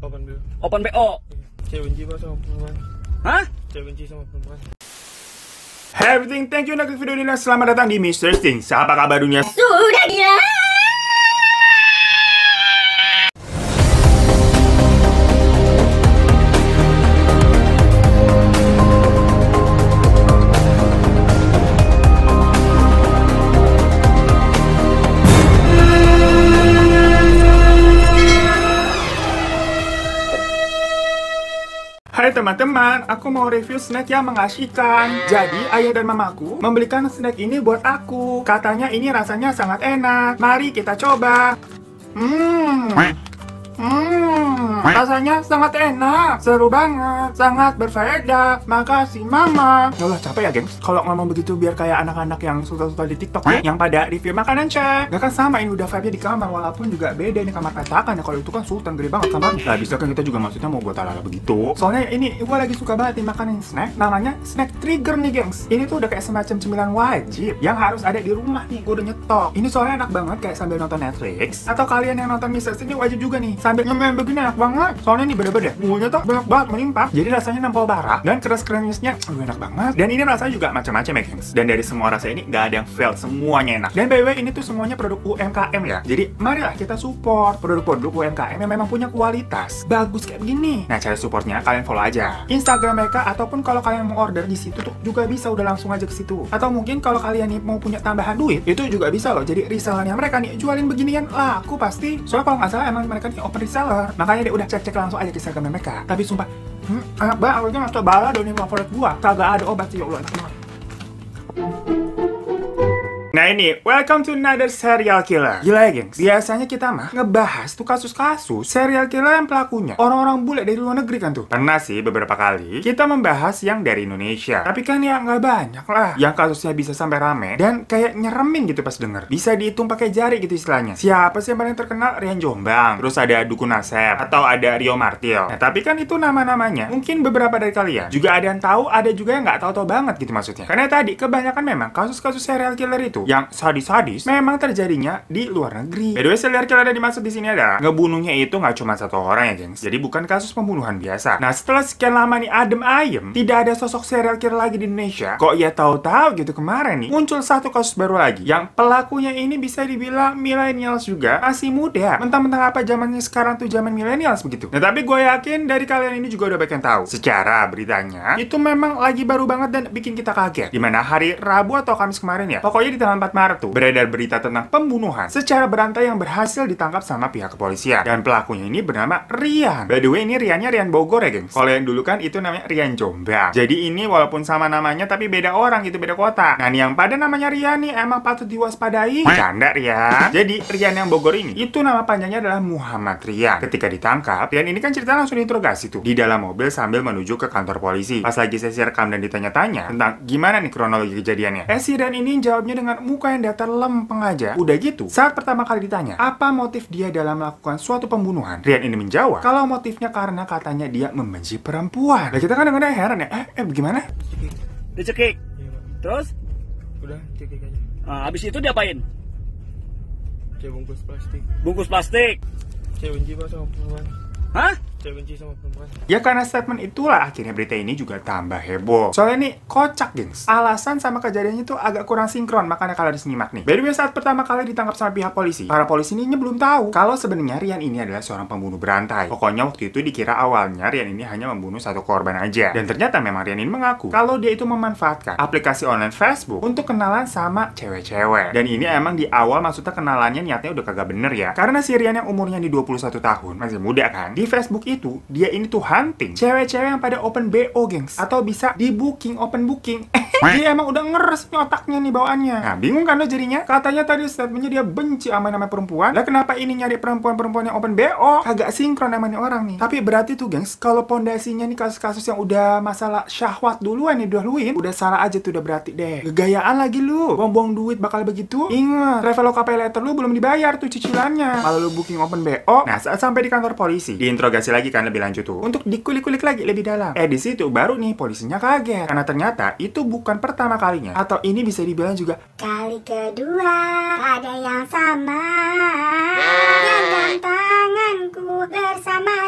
Open BO. Open PO. Cewek benci sama perempuan. Hah? Cewek sama perempuan. Hey everything, thank you untuk video ini. Selamat datang di Mr. Sting. Apa kabar dunia? Sudah gila. Hai teman-teman, aku mau review snack yang mengasihkan. Jadi, ayah dan mamaku membelikan snack ini buat aku. Katanya ini rasanya sangat enak. Mari kita coba. Hmm. Hmm, rasanya sangat enak, seru banget, sangat berfaedah. Makasih mama. Ya Allah, capek ya, gengs. Kalau ngomong begitu biar kayak anak-anak yang suka-suka di TikTok ya, yang pada review makanan, cek. Gak kan sama ini udah vibe di kamar walaupun juga beda ini kamar petakan ya. Kalau itu kan sultan gede banget kamar. Nah, bisa kan kita juga maksudnya mau buat ala ala begitu. Soalnya ini gue lagi suka banget nih makanan snack, namanya snack trigger nih, gengs. Ini tuh udah kayak semacam cemilan wajib yang harus ada di rumah nih. Gue udah nyetok. Ini soalnya enak banget kayak sambil nonton Netflix atau kalian yang nonton Mister ini wajib juga nih cabai ngemel begini enak banget soalnya ini beda-beda ya. bumbunya tuh banyak banget melimpah jadi rasanya nempel bara dan keras kerasnya enak banget dan ini rasanya juga macam-macam ya gengs dan dari semua rasa ini gak ada yang fail semuanya enak dan by the way ini tuh semuanya produk UMKM ya jadi marilah kita support produk-produk UMKM yang memang punya kualitas bagus kayak begini nah cara supportnya kalian follow aja Instagram mereka ataupun kalau kalian mau order di situ tuh juga bisa udah langsung aja ke situ atau mungkin kalau kalian nih mau punya tambahan duit itu juga bisa loh jadi resellernya mereka nih jualin beginian laku pasti soalnya kalau nggak salah emang mereka nih open reseller makanya dia udah cek-cek langsung aja di Instagram mereka tapi sumpah hmm, enak banget, itu nggak bala doni favorit gua kagak ada obat sih ya Allah enak banget Nah ini, welcome to another serial killer. Gila ya gengs, biasanya kita mah ngebahas tuh kasus-kasus serial killer yang pelakunya orang-orang bule dari luar negeri kan tuh. Pernah sih beberapa kali kita membahas yang dari Indonesia. Tapi kan ya nggak banyak lah yang kasusnya bisa sampai rame dan kayak nyeremin gitu pas denger. Bisa dihitung pakai jari gitu istilahnya. Siapa sih yang paling terkenal? Rian Jombang, terus ada Dukun Asep, atau ada Rio Martil. Nah tapi kan itu nama-namanya. Mungkin beberapa dari kalian juga ada yang tahu, ada juga yang nggak tahu-tahu banget gitu maksudnya. Karena tadi kebanyakan memang kasus-kasus serial killer itu yang sadis-sadis memang terjadinya di luar negeri. By the way, serial killer yang dimaksud di sini adalah ngebunuhnya itu nggak cuma satu orang ya, gengs. Jadi bukan kasus pembunuhan biasa. Nah, setelah sekian lama nih adem ayem, tidak ada sosok serial killer lagi di Indonesia. Kok ya tahu-tahu gitu kemarin nih muncul satu kasus baru lagi yang pelakunya ini bisa dibilang millennials juga, masih muda. Mentang-mentang apa zamannya sekarang tuh zaman millennials begitu. Nah, tapi gue yakin dari kalian ini juga udah banyak yang tahu. Secara beritanya, itu memang lagi baru banget dan bikin kita kaget. Dimana hari Rabu atau Kamis kemarin ya, pokoknya di tanggal 24 Maret tuh beredar berita tentang pembunuhan secara berantai yang berhasil ditangkap sama pihak kepolisian dan pelakunya ini bernama Rian. By the way ini Riannya Rian Bogor ya geng. Kalau yang dulu kan itu namanya Rian Jombang. Jadi ini walaupun sama namanya tapi beda orang itu beda kota. Nah yang pada namanya Rian nih emang patut diwaspadai. Canda Rian. Jadi Rian yang Bogor ini itu nama panjangnya adalah Muhammad Rian. Ketika ditangkap Rian ini kan cerita langsung diinterogasi tuh di dalam mobil sambil menuju ke kantor polisi. Pas lagi sesi rekam dan ditanya-tanya tentang gimana nih kronologi kejadiannya. Eh si Rian ini jawabnya dengan muka yang datar lempeng aja. Udah gitu, saat pertama kali ditanya, apa motif dia dalam melakukan suatu pembunuhan? Rian ini menjawab, kalau motifnya karena katanya dia membenci perempuan. Lah kita kan dengan heran ya, eh, eh gimana? Dicekik. Dicekik? Terus? Udah, cekik aja. Nah, habis itu diapain? Cek bungkus plastik. Bungkus plastik? Cek benci Pak sama perempuan. Hah? Ya karena statement itulah akhirnya berita ini juga tambah heboh. Soalnya nih kocak gengs. Alasan sama kejadiannya tuh agak kurang sinkron makanya kalau nyimak nih. By the way saat pertama kali ditangkap sama pihak polisi, para polisi ini belum tahu kalau sebenarnya Rian ini adalah seorang pembunuh berantai. Pokoknya waktu itu dikira awalnya Rian ini hanya membunuh satu korban aja. Dan ternyata memang Rian ini mengaku kalau dia itu memanfaatkan aplikasi online Facebook untuk kenalan sama cewek-cewek. Dan ini emang di awal maksudnya kenalannya niatnya udah kagak bener ya. Karena si Rian yang umurnya di 21 tahun, masih muda kan, di Facebook itu dia ini tuh hunting cewek-cewek yang pada open BO gengs atau bisa di booking open booking Dia emang udah ngeres nih otaknya nih bawaannya. Nah, bingung kan lo jadinya? Katanya tadi statementnya dia benci sama nama perempuan. Lah kenapa ini nyari perempuan-perempuan yang open BO? Kagak sinkron namanya orang nih. Tapi berarti tuh gengs, kalau pondasinya nih kasus-kasus yang udah masalah syahwat duluan nih dahuluin, udah salah aja tuh udah berarti deh. Gegayaan lagi lu. Buang-buang duit bakal begitu. Ingat, Traveloka paylater lu belum dibayar tuh cicilannya. Kalau lu booking open BO, nah saat sampai di kantor polisi, diinterogasi lagi kan lebih lanjut tuh. Untuk dikulik-kulik lagi lebih dalam. Eh di situ baru nih polisinya kaget karena ternyata itu bukan bukan pertama kalinya atau ini bisa dibilang juga kali kedua ada yang sama dengan tanganku bersama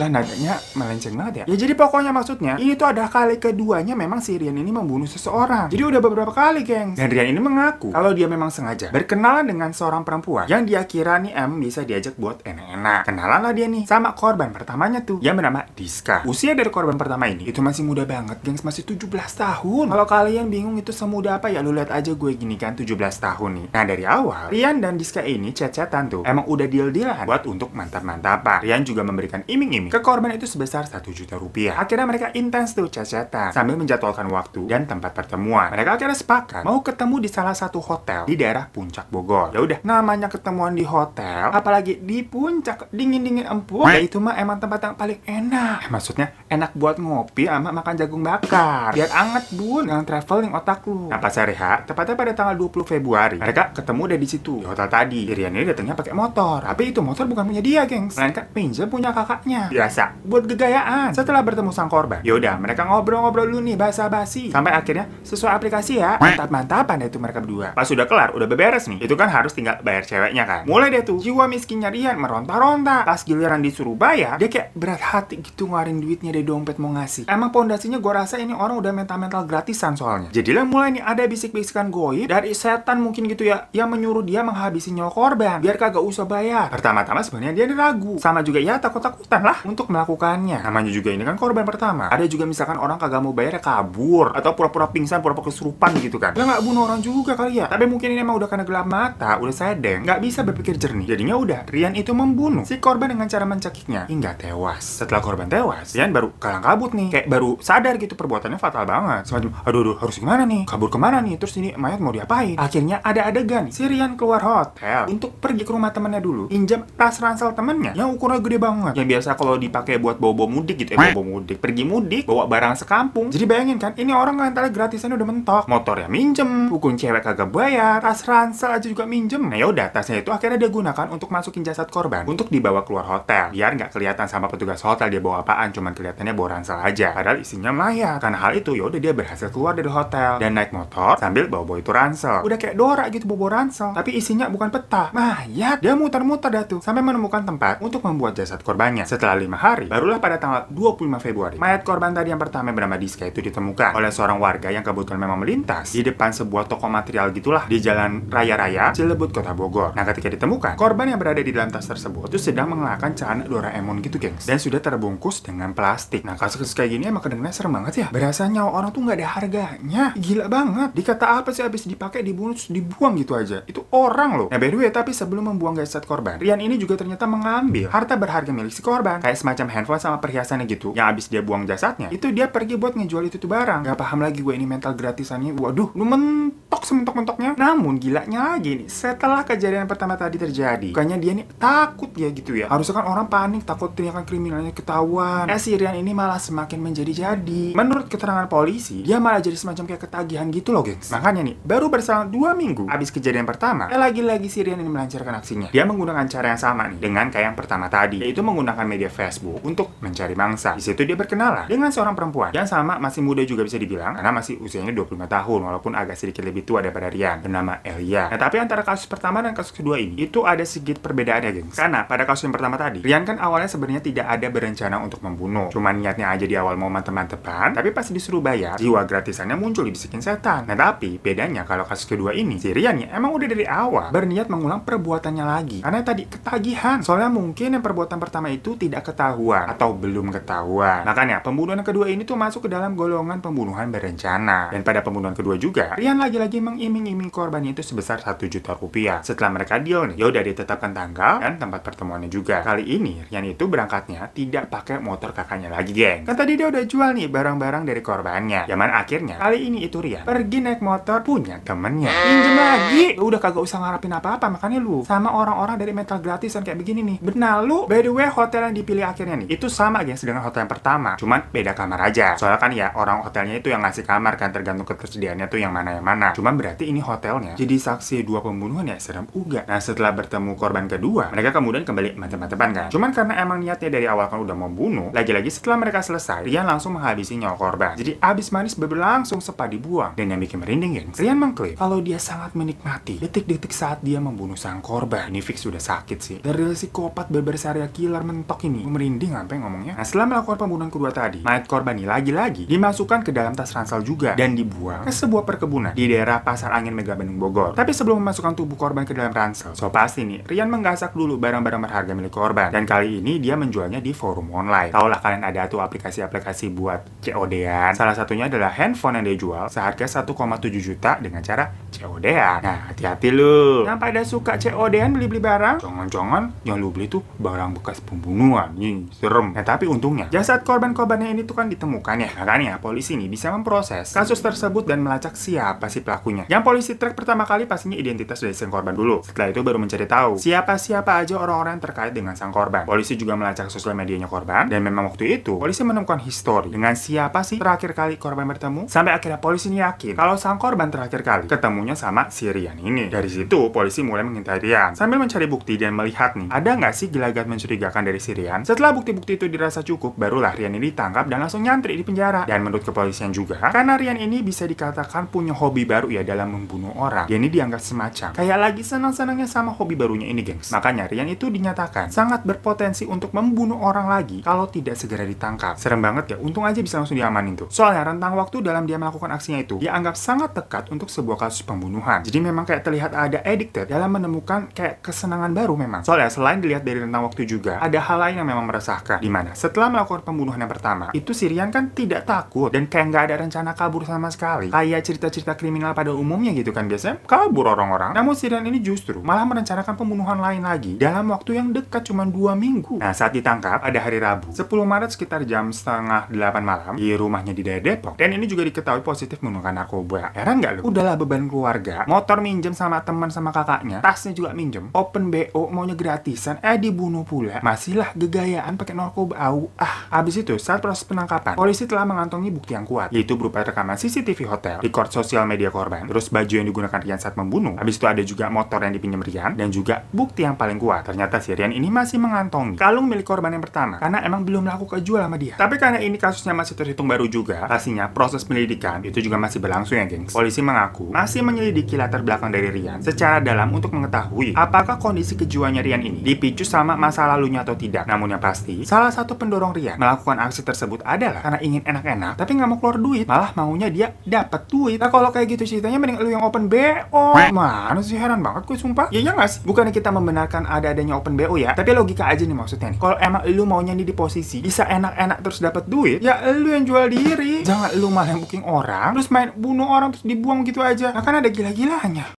lah nadanya melenceng banget ya. Ya jadi pokoknya maksudnya, ini tuh ada kali keduanya memang si Rian ini membunuh seseorang. Jadi udah beberapa kali, geng Dan Rian ini mengaku kalau dia memang sengaja berkenalan dengan seorang perempuan yang dia kira nih M bisa diajak buat enak-enak. Kenalan dia nih sama korban pertamanya tuh yang bernama Diska. Usia dari korban pertama ini itu masih muda banget, gengs, masih 17 tahun. Kalau kalian bingung itu semuda apa ya lu lihat aja gue gini kan 17 tahun nih. Nah, dari awal Rian dan Diska ini cecetan tuh. Emang udah deal-dealan buat untuk mantap-mantapan. Rian juga memberikan iming-iming ini ke korban itu sebesar satu juta rupiah. Akhirnya mereka intens tuh cacatan sambil menjadwalkan waktu dan tempat pertemuan. Mereka akhirnya sepakat mau ketemu di salah satu hotel di daerah Puncak Bogor. Ya udah, namanya ketemuan di hotel, apalagi di puncak dingin-dingin empuk. Ya itu mah emang tempat yang paling enak. Eh, maksudnya enak buat ngopi sama makan jagung bakar. Biar anget bun, yang traveling otak lu. Nah pas hari H, tepatnya pada tanggal 20 Februari, mereka ketemu udah di situ, di hotel tadi. Irian ini datangnya pakai motor, tapi itu motor bukan punya dia, gengs. Melainkan pinjam punya kakaknya biasa buat kegayaan. Setelah bertemu sang korban, yaudah mereka ngobrol-ngobrol dulu nih basa-basi. Sampai akhirnya sesuai aplikasi ya, mantap-mantapan itu mereka berdua. Pas sudah kelar, udah beberes nih. Itu kan harus tinggal bayar ceweknya kan. Mulai deh tuh, jiwa miskin Rian meronta-ronta. Pas giliran disuruh bayar, dia kayak berat hati gitu ngeluarin duitnya dari dompet mau ngasih. Emang pondasinya gue rasa ini orang udah mental-mental gratisan soalnya. Jadilah mulai nih ada bisik-bisikan goib dari setan mungkin gitu ya, yang menyuruh dia menghabisi nyawa korban. Biar kagak usah bayar. Pertama-tama sebenarnya dia ragu. Sama juga ya takut-takutan lah untuk melakukannya. Namanya juga ini kan korban pertama. Ada juga misalkan orang kagak mau bayar ya kabur atau pura-pura pingsan, pura-pura kesurupan gitu kan. Ya nggak bunuh orang juga kali ya. Tapi mungkin ini emang udah karena gelap mata, udah sedeng, nggak bisa berpikir jernih. Jadinya udah, Rian itu membunuh si korban dengan cara mencakiknya hingga tewas. Setelah korban tewas, Rian baru kalang kabut nih, kayak baru sadar gitu perbuatannya fatal banget. Semacam, aduh, aduh harus gimana nih? Kabur kemana nih? Terus ini mayat mau diapain? Akhirnya ada adegan, si Rian keluar hotel untuk pergi ke rumah temannya dulu, injam tas ransel temennya yang ukurannya gede banget. Yang biasa kalau kalau dipakai buat bawa-bawa mudik gitu, eh bawa mudik, pergi mudik, bawa barang sekampung. Jadi bayangin kan, ini orang ngantar gratisan udah mentok, motor ya minjem, hukum cewek kagak bayar, tas ransel aja juga minjem. Nah yaudah, tasnya itu akhirnya dia gunakan untuk masukin jasad korban untuk dibawa keluar hotel, biar nggak kelihatan sama petugas hotel dia bawa apaan, cuman kelihatannya bawa ransel aja. Padahal isinya mayat. Karena hal itu, yaudah dia berhasil keluar dari hotel dan naik motor sambil bawa-bawa itu ransel. Udah kayak Dora gitu bawa-bawa ransel, tapi isinya bukan peta, mayat. Dia muter-muter dah tuh sampai menemukan tempat untuk membuat jasad korbannya. Setelah lima hari, barulah pada tanggal 25 Februari, mayat korban tadi yang pertama yang bernama Diska itu ditemukan oleh seorang warga yang kebetulan memang melintas di depan sebuah toko material gitulah di Jalan Raya Raya, Cilebut, Kota Bogor. Nah, ketika ditemukan, korban yang berada di dalam tas tersebut itu sedang mengenakan celana Doraemon gitu, gengs. Dan sudah terbungkus dengan plastik. Nah, kasus-kasus kayak gini emang kedengarannya serem banget ya. Berasa nyawa orang tuh nggak ada harganya. Gila banget. Dikata apa sih habis dipakai, dibunuh, dibuang gitu aja. Itu orang loh. Nah, by the way, tapi sebelum membuang jasad korban, Rian ini juga ternyata mengambil harta berharga milik si korban. Kayak kayak semacam handphone sama perhiasannya gitu. Yang abis dia buang jasadnya, itu dia pergi buat ngejual itu tuh barang. Gak paham lagi gue ini mental gratisannya. Waduh, lu men mentok sementok-mentoknya. Namun gilanya lagi nih, setelah kejadian pertama tadi terjadi, bukannya dia nih takut ya gitu ya. Harusnya kan orang panik takut teriakan kriminalnya ketahuan. Eh si Rian ini malah semakin menjadi-jadi. Menurut keterangan polisi, dia malah jadi semacam kayak ketagihan gitu loh, guys. Makanya nih, baru berselang dua minggu habis kejadian pertama, eh lagi-lagi si Rian ini melancarkan aksinya. Dia menggunakan cara yang sama nih dengan kayak yang pertama tadi, yaitu menggunakan media Facebook untuk mencari mangsa. Di situ dia berkenalan dengan seorang perempuan yang sama masih muda juga bisa dibilang karena masih usianya 25 tahun walaupun agak sedikit lebih itu ada pada Rian bernama Elia. Nah, tapi antara kasus pertama dan kasus kedua ini itu ada sedikit perbedaan ya, gengs. Karena pada kasus yang pertama tadi, Rian kan awalnya sebenarnya tidak ada berencana untuk membunuh. Cuma niatnya aja di awal mau teman-teman. tapi pas disuruh bayar, jiwa gratisannya muncul di dibisikin setan. Nah, tapi bedanya kalau kasus kedua ini, si Rian ya emang udah dari awal berniat mengulang perbuatannya lagi. Karena tadi ketagihan. Soalnya mungkin yang perbuatan pertama itu tidak ketahuan atau belum ketahuan. Makanya pembunuhan kedua ini tuh masuk ke dalam golongan pembunuhan berencana. Dan pada pembunuhan kedua juga, Rian lagi-lagi lagi mengiming-iming korbannya itu sebesar 1 juta rupiah. Setelah mereka deal nih, yaudah udah ditetapkan tanggal dan tempat pertemuannya juga. Kali ini Rian itu berangkatnya tidak pakai motor kakaknya lagi, geng. Kan tadi dia udah jual nih barang-barang dari korbannya. Zaman akhirnya kali ini itu Rian pergi naik motor punya temennya. Pinjem lagi. Lu udah kagak usah ngarapin apa-apa makanya lu sama orang-orang dari metal gratisan kayak begini nih. Benar lu. By the way, hotel yang dipilih akhirnya nih itu sama guys dengan hotel yang pertama, cuman beda kamar aja. Soalnya kan ya orang hotelnya itu yang ngasih kamar kan tergantung ketersediaannya tuh yang mana yang mana. Cuman berarti ini hotelnya. Jadi saksi dua pembunuhan ya serem uga. Nah setelah bertemu korban kedua, mereka kemudian kembali mantep-mantepan kan. Cuman karena emang niatnya dari awal kan udah mau bunuh, lagi-lagi setelah mereka selesai, Rian langsung menghabisi nyawa korban. Jadi abis manis langsung sepa dibuang. Dan yang bikin merinding gengs, Rian mengklaim kalau dia sangat menikmati detik-detik saat dia membunuh sang korban. Ini fix sudah sakit sih. Dari psikopat beber serial killer mentok ini, merinding sampai ngomongnya. Nah setelah melakukan pembunuhan kedua tadi, mayat korban ini lagi-lagi dimasukkan ke dalam tas ransel juga dan dibuang ke sebuah perkebunan di daerah daerah Pasar Angin Mega Bandung Bogor. Tapi sebelum memasukkan tubuh korban ke dalam ransel, so pasti nih, Rian menggasak dulu barang-barang berharga milik korban. Dan kali ini dia menjualnya di forum online. Taulah kalian ada tuh aplikasi-aplikasi buat COD-an. Salah satunya adalah handphone yang dia jual seharga 1,7 juta dengan cara COD-an. Nah, hati-hati lu. Yang pada suka COD-an beli-beli barang, jangan-jangan yang lu beli tuh barang bekas pembunuhan. Nih, serem. Nah, tapi untungnya, jasad korban-korbannya ini tuh kan ditemukan ya. Makanya polisi nih bisa memproses kasus tersebut dan melacak siapa sih pelaku pelakunya. Yang polisi track pertama kali pastinya identitas dari sang korban dulu. Setelah itu baru mencari tahu siapa-siapa aja orang-orang yang terkait dengan sang korban. Polisi juga melacak sosial medianya korban dan memang waktu itu polisi menemukan histori dengan siapa sih terakhir kali korban bertemu sampai akhirnya polisi yakin kalau sang korban terakhir kali ketemunya sama si ini. Dari situ polisi mulai mengintai Rian sambil mencari bukti dan melihat nih ada nggak sih gelagat mencurigakan dari si Setelah bukti-bukti itu dirasa cukup barulah Rian ini ditangkap dan langsung nyantri di penjara. Dan menurut kepolisian juga karena Rian ini bisa dikatakan punya hobi baru baru ya dalam membunuh orang. Dia ini dianggap semacam kayak lagi senang-senangnya sama hobi barunya ini, gengs. Makanya Rian itu dinyatakan sangat berpotensi untuk membunuh orang lagi kalau tidak segera ditangkap. Serem banget ya, untung aja bisa langsung diamanin tuh. Soalnya rentang waktu dalam dia melakukan aksinya itu dia anggap sangat dekat untuk sebuah kasus pembunuhan. Jadi memang kayak terlihat ada addicted dalam menemukan kayak kesenangan baru memang. Soalnya selain dilihat dari rentang waktu juga, ada hal lain yang memang meresahkan. Dimana setelah melakukan pembunuhan yang pertama, itu Sirian kan tidak takut dan kayak nggak ada rencana kabur sama sekali. Kayak cerita-cerita kriminal pada umumnya gitu kan biasanya kabur orang-orang. Namun si ini justru malah merencanakan pembunuhan lain lagi dalam waktu yang dekat cuma dua minggu. Nah saat ditangkap ada hari Rabu 10 Maret sekitar jam setengah 8 malam di rumahnya di daerah Depok dan ini juga diketahui positif menggunakan narkoba. Heran nggak lu? Udahlah beban keluarga, motor minjem sama teman sama kakaknya, tasnya juga minjem, open BO maunya gratisan, eh dibunuh pula. Masihlah gegayaan pakai narkoba au ah. abis itu saat proses penangkapan, polisi telah mengantongi bukti yang kuat yaitu berupa rekaman CCTV hotel, record sosial media korban. Terus baju yang digunakan Rian saat membunuh. Habis itu ada juga motor yang dipinjam Rian dan juga bukti yang paling kuat. Ternyata si Rian ini masih mengantongi kalung milik korban yang pertama karena emang belum laku kejual sama dia. Tapi karena ini kasusnya masih terhitung baru juga, pastinya proses penyelidikan itu juga masih berlangsung ya, gengs. Polisi mengaku masih menyelidiki latar belakang dari Rian secara dalam untuk mengetahui apakah kondisi kejiwaannya Rian ini dipicu sama masa lalunya atau tidak. Namun yang pasti, salah satu pendorong Rian melakukan aksi tersebut adalah karena ingin enak-enak tapi nggak mau keluar duit, malah maunya dia dapat duit. Nah kalau kayak gitu ceritanya mending lu yang open BO. Mana sih heran banget gue sumpah. Ya ya gak sih? Bukannya kita membenarkan ada-adanya open BO ya, tapi logika aja nih maksudnya nih. Kalau emang lu maunya nih di posisi bisa enak-enak terus dapat duit, ya lu yang jual diri. Jangan lu malah yang booking orang, terus main bunuh orang terus dibuang gitu aja. Nah, kan ada gila-gilanya.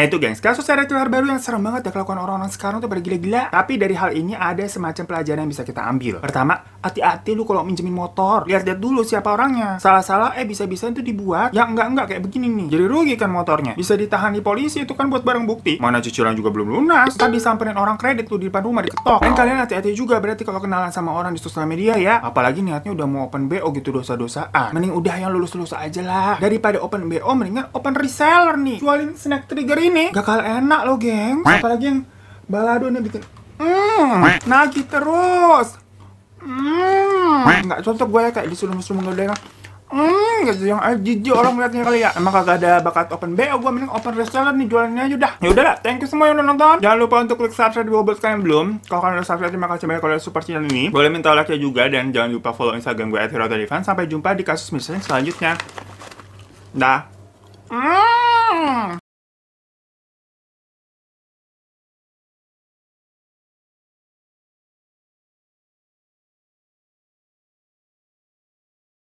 Nah itu gengs, kasus serial killer baru yang serem banget ya kelakuan orang-orang sekarang tuh pada gila-gila. Tapi dari hal ini ada semacam pelajaran yang bisa kita ambil. Pertama, hati-hati lu kalau minjemin motor. Lihat-lihat dulu siapa orangnya. Salah-salah eh bisa-bisa itu dibuat yang enggak-enggak kayak begini nih. Jadi rugi kan motornya. Bisa ditahan di polisi itu kan buat barang bukti. Mana cicilan juga belum lunas. Tadi samperin orang kredit tuh di depan rumah diketok. Dan kalian hati-hati juga berarti kalau kenalan sama orang di sosial media ya. Apalagi niatnya udah mau open BO gitu dosa-dosaan. Mending udah yang lulus-lulus aja lah. Daripada open BO mendingan open reseller nih. Jualin snack trigger ini ini kalah enak loh, geng. Apalagi yang balado nih bikin mm, nagih terus. Mm, nggak cocok gue ya kayak disuruh mesum ngedelang. Hmm, gitu yang eh, jijik orang melihatnya kali ya. Emang kagak ada bakat open BO, gue mending open reseller nih jualannya aja udah. Ya udahlah, thank you semua yang udah nonton. Jangan lupa untuk klik subscribe di bawah kalian belum. Kalau kalian udah subscribe, terima kasih banyak kalau super channel ini. Boleh minta like-nya juga dan jangan lupa follow Instagram gue at @hirotadifan. Sampai jumpa di kasus misalnya selanjutnya. Dah. Mm.